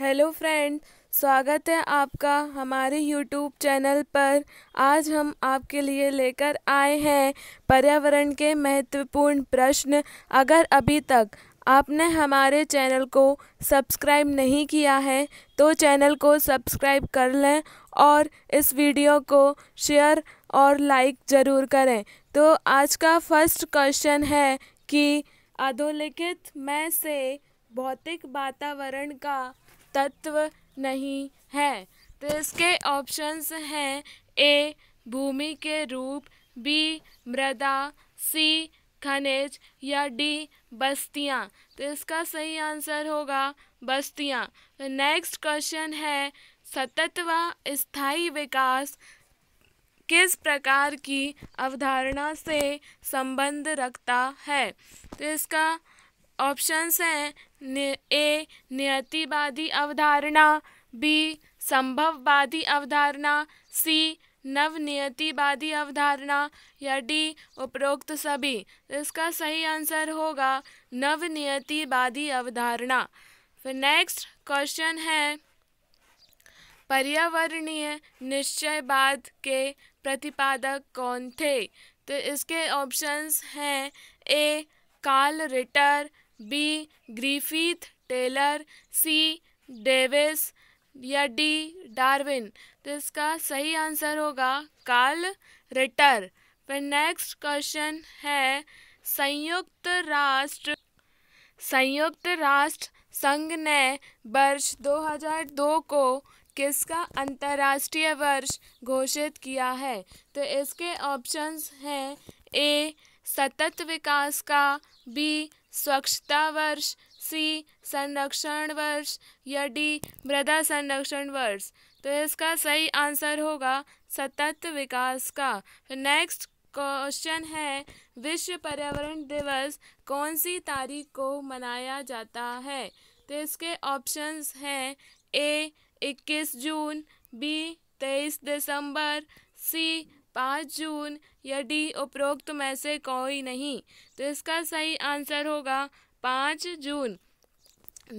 hello friend स्वागत है आपका हमारे यूट्यूब चैनल पर आज हम आपके लिए लेकर आए हैं पर्यावरण के महत्वपूर्ण प्रश्न अगर अभी तक आपने हमारे चैनल को सब्सक्राइब नहीं किया है तो चैनल को सब्सक्राइब कर लें और इस वीडियो को शेयर और लाइक ज़रूर करें तो आज का फर्स्ट क्वेश्चन है कि अधोलिखित में से भौतिक वातावरण का तत्व नहीं है तो इसके ऑप्शंस हैं ए भूमि के रूप बी मृदा सी खनिज या डी बस्तियाँ तो इसका सही आंसर होगा बस्तियाँ तो नेक्स्ट क्वेश्चन है सतत व स्थाई विकास किस प्रकार की अवधारणा से संबंध रखता है तो इसका ऑप्शंस हैं ए नियतिवादी अवधारणा बी संभववादी अवधारणा सी नवनियतिवादी अवधारणा या डी उपरोक्त सभी इसका सही आंसर होगा नवनियतिवादी अवधारणा फिर नेक्स्ट क्वेश्चन है पर्यावरणीय निश्चयवाद के प्रतिपादक कौन थे तो इसके ऑप्शंस हैं A Carl Ritter B Griffith Taylor C Davis या डी डार्विन तो इसका सही आंसर होगा कार्ल रिटर फिर नेक्स्ट क्वेश्चन है संयुक्त राष्ट्र संयुक्त राष्ट्र संघ ने वर्ष 2002 को किसका अंतर्राष्ट्रीय वर्ष घोषित किया है तो इसके ऑप्शंस हैं ए सतत विकास का बी स्वच्छता वर्ष सी संरक्षण वर्ष या डी मृदा संरक्षण वर्ष तो इसका सही आंसर होगा सतत विकास का नेक्स्ट क्वेश्चन है विश्व पर्यावरण दिवस कौन सी तारीख को मनाया जाता है तो इसके ऑप्शंस हैं ए 21 जून बी 23 दिसंबर सी पाँच जून यदि उपरोक्त में से कोई नहीं तो इसका सही आंसर होगा पाँच जून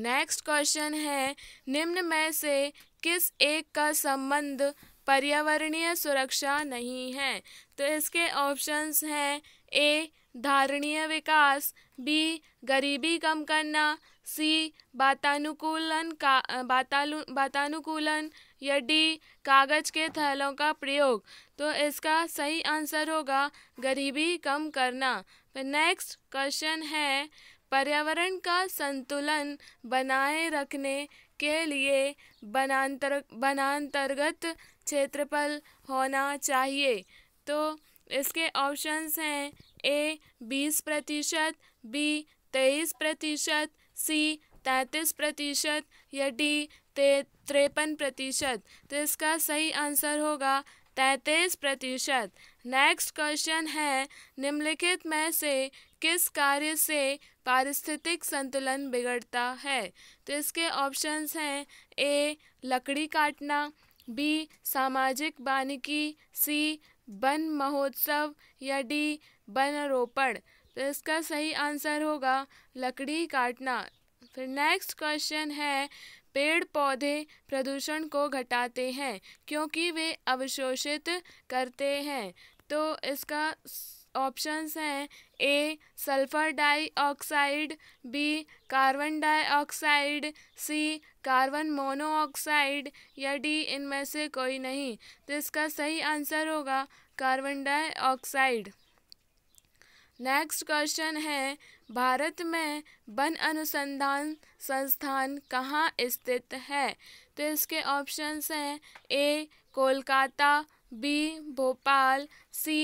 नेक्स्ट क्वेश्चन है निम्न में से किस एक का संबंध पर्यावरणीय सुरक्षा नहीं है तो इसके ऑप्शंस हैं ए धारणीय विकास बी गरीबी कम करना सी वातानुकूलन का वातानु वातानुकूलन या डी कागज़ के थैलों का प्रयोग तो इसका सही आंसर होगा गरीबी कम करना नेक्स्ट क्वेश्चन है पर्यावरण का संतुलन बनाए रखने के लिए बनांतर बनांतर्गत क्षेत्रफल होना चाहिए तो इसके ऑप्शंस हैं ए बीस प्रतिशत बी तेईस प्रतिशत सी तैंतीस प्रतिशत या डी ते त्रेपन प्रतिशत तो इसका सही आंसर होगा तैंतीस प्रतिशत नेक्स्ट क्वेश्चन है निम्नलिखित में से किस कार्य से पारिस्थितिक संतुलन बिगड़ता है तो इसके ऑप्शंस हैं ए लकड़ी काटना बी सामाजिक वानिकी सी वन महोत्सव या डी वनरोपण तो इसका सही आंसर होगा लकड़ी काटना फिर नेक्स्ट क्वेश्चन है पेड़ पौधे प्रदूषण को घटाते हैं क्योंकि वे अवशोषित करते हैं तो इसका ऑप्शंस हैं A sulphur dioxide B carbon dioxide C carbon monoxide या डी इनमें से कोई नहीं तो इसका सही आंसर होगा कार्बन डाइऑक्साइड नेक्स्ट क्वेश्चन है भारत में वन अनुसंधान संस्थान कहाँ स्थित है तो इसके ऑप्शंस हैं A Kolkata B Bhopal C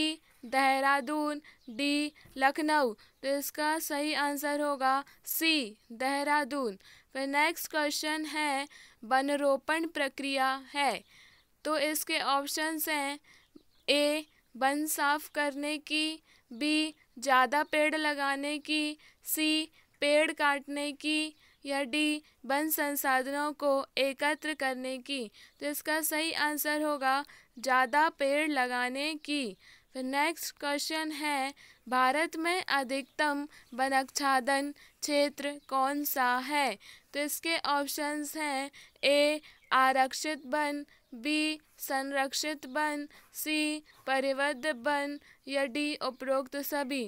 Dehradun D Lucknow तो इसका सही आंसर होगा सी देहरादून फिर नेक्स्ट क्वेश्चन है वनरोपण प्रक्रिया है तो इसके ऑप्शंस हैं ए वन साफ करने की बी ज़्यादा पेड़ लगाने की सी पेड़ काटने की या डी वन संसाधनों को एकत्र करने की तो इसका सही आंसर होगा ज़्यादा पेड़ लगाने की फिर नेक्स्ट क्वेश्चन है भारत में अधिकतम वनक्षादन क्षेत्र कौन सा है तो इसके ऑप्शंस हैं ए आरक्षित बन बी संरक्षित बन सी परिबद्ध बन या डी उपरोक्त सभी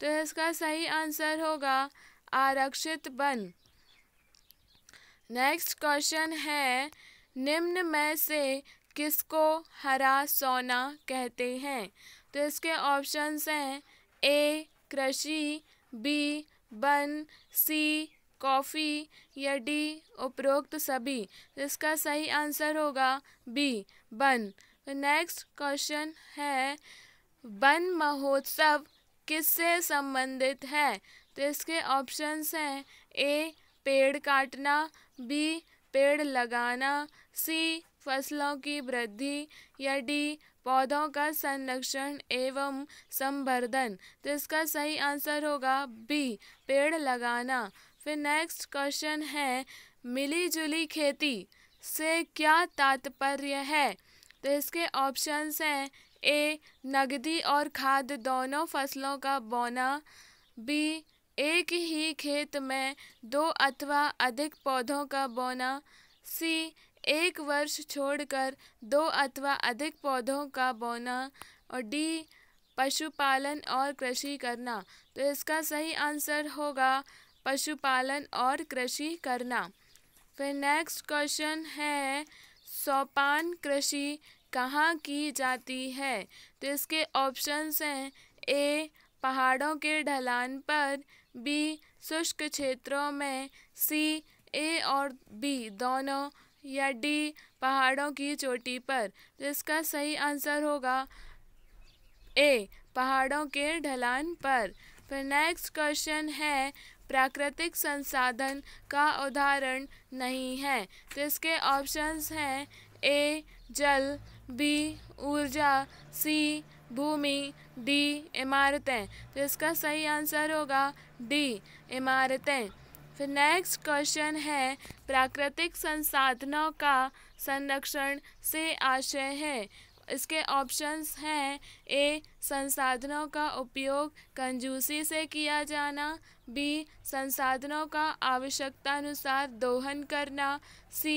तो इसका सही आंसर होगा आरक्षित बन नेक्स्ट क्वेश्चन है निम्न में से किसको हरा सोना कहते हैं तो इसके ऑप्शंस हैं ए कृषि बी बन सी कॉफ़ी या डी उपरोक्त सभी इसका सही आंसर होगा बी बन नेक्स्ट क्वेश्चन है वन महोत्सव किससे संबंधित है तो इसके ऑप्शंस हैं ए पेड़ काटना बी पेड़ लगाना सी फसलों की वृद्धि या डी पौधों का संरक्षण एवं संवर्धन तो इसका सही आंसर होगा बी पेड़ लगाना फिर नेक्स्ट क्वेश्चन है मिली जुली खेती से क्या तात्पर्य है तो इसके ऑप्शंस हैं ए नगदी और खाद दोनों फसलों का बोना बी एक ही खेत में दो अथवा अधिक पौधों का बोना सी एक वर्ष छोड़कर दो अथवा अधिक पौधों का बोना और डी पशुपालन और कृषि करना तो इसका सही आंसर होगा पशुपालन और कृषि करना फिर नेक्स्ट क्वेश्चन है सोपान कृषि कहाँ की जाती है तो इसके ऑप्शंस हैं ए पहाड़ों के ढलान पर बी शुष्क क्षेत्रों में सी ए और बी दोनों या डी पहाड़ों की चोटी पर तो इसका सही आंसर होगा ए पहाड़ों के ढलान पर फिर नेक्स्ट क्वेश्चन है प्राकृतिक संसाधन का उदाहरण नहीं है तो इसके ऑप्शंस हैं ए जल बी ऊर्जा सी भूमि डी इमारतें तो इसका सही आंसर होगा डी इमारतें फिर नेक्स्ट क्वेश्चन है प्राकृतिक संसाधनों का संरक्षण से आशय है इसके ऑप्शंस हैं ए संसाधनों का उपयोग कंजूसी से किया जाना बी संसाधनों का आवश्यकतानुसार दोहन करना सी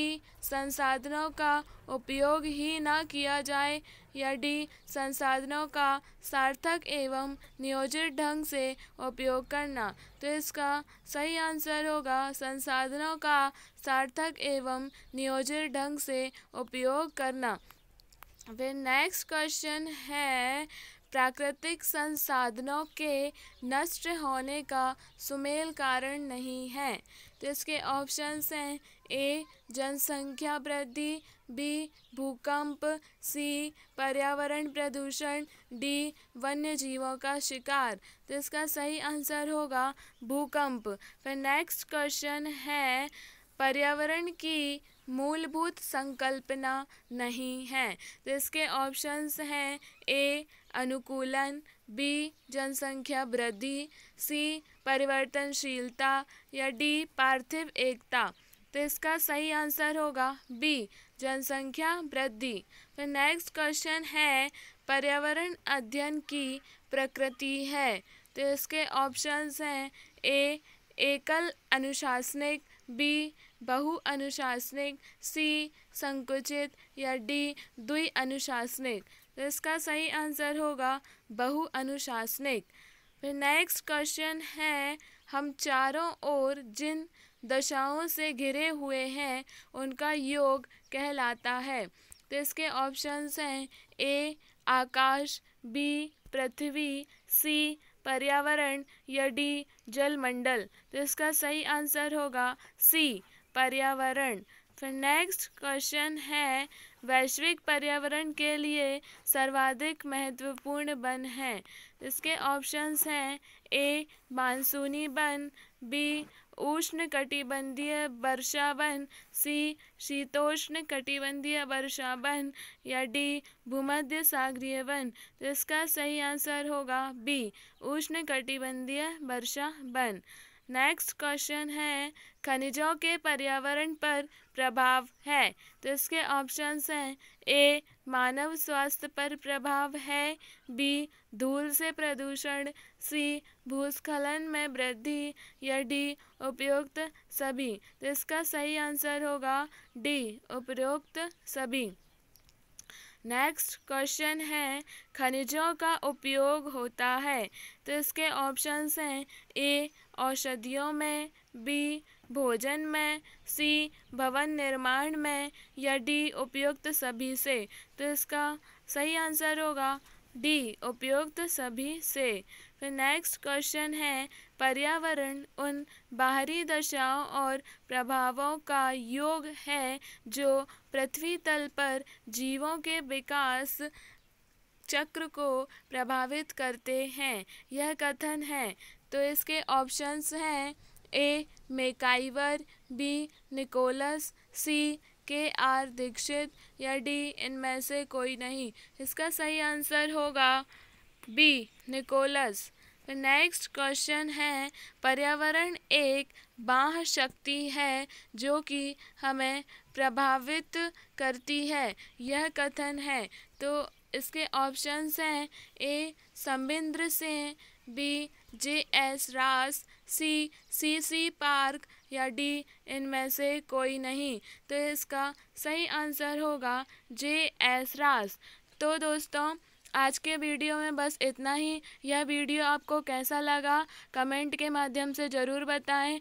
संसाधनों का उपयोग ही न किया जाए या डी संसाधनों का सार्थक एवं नियोजित ढंग से उपयोग करना तो इसका सही आंसर होगा संसाधनों का सार्थक एवं नियोजित ढंग से उपयोग करना फिर नेक्स्ट क्वेश्चन है प्राकृतिक संसाधनों के नष्ट होने का सुमेल कारण नहीं है तो इसके ऑप्शंस हैं ए जनसंख्या वृद्धि बी भूकंप सी पर्यावरण प्रदूषण डी वन्य जीवों का शिकार तो इसका सही आंसर होगा भूकंप फिर नेक्स्ट क्वेश्चन है पर्यावरण की मूलभूत संकल्पना नहीं है तो इसके ऑप्शंस हैं ए अनुकूलन बी जनसंख्या वृद्धि सी परिवर्तनशीलता या डी पार्थिव एकता तो इसका सही आंसर होगा बी जनसंख्या वृद्धि फिर नेक्स्ट क्वेश्चन है पर्यावरण अध्ययन की प्रकृति है तो इसके ऑप्शंस हैं ए एकल अनुशासनिक बी बहु अनुशासनिक सी संकुचित या डी द्वि अनुशासनिक तो इसका सही आंसर होगा बहु अनुशासनिक फिर नेक्स्ट क्वेश्चन है हम चारों ओर जिन दशाओं से घिरे हुए हैं उनका योग कहलाता है तो इसके ऑप्शंस हैं ए आकाश बी पृथ्वी सी पर्यावरण या डी जलमंडल तो इसका सही आंसर होगा सी पर्यावरण फिर नेक्स्ट क्वेश्चन है वैश्विक पर्यावरण के लिए सर्वाधिक महत्वपूर्ण वन हैं इसके ऑप्शंस हैं ए मानसूनी वन बी उष्ण कटिबंधीय वर्षा वन सी शीतोष्ण कटिबंधीय वर्षा वन या डी भूमध्य सागरीय वन तो इसका सही आंसर होगा बी उष्ण कटिबंधीय वर्षा वन नेक्स्ट क्वेश्चन है खनिजों के पर्यावरण पर प्रभाव है तो इसके ऑप्शंस हैं ए मानव स्वास्थ्य पर प्रभाव है बी धूल से प्रदूषण सी भूस्खलन में वृद्धि या डी उपयुक्त सभी तो इसका सही आंसर होगा डी उपयुक्त सभी नेक्स्ट क्वेश्चन है खनिजों का उपयोग होता है तो इसके ऑप्शंस हैं ए औषधियों में बी भोजन में सी भवन निर्माण में या डी उपयुक्त सभी से तो इसका सही आंसर होगा डी उपयुक्त सभी से फिर नेक्स्ट क्वेश्चन है पर्यावरण उन बाहरी दशाओं और प्रभावों का योग है जो पृथ्वी तल पर जीवों के विकास चक्र को प्रभावित करते हैं यह कथन है तो इसके ऑप्शंस हैं A MacIver B Nicholas C K R Dixit या डी इनमें से कोई नहीं इसका सही आंसर होगा बी निकोलस नेक्स्ट क्वेश्चन है पर्यावरण एक बाह शक्ति है जो कि हमें प्रभावित करती है यह कथन है तो इसके ऑप्शंस हैं ए समिंद्र से बी जे एस रास सी सी सी पार्क या डी इनमें से कोई नहीं तो इसका सही आंसर होगा जे एस रास तो दोस्तों आज के वीडियो में बस इतना ही यह वीडियो आपको कैसा लगा कमेंट के माध्यम से ज़रूर बताएं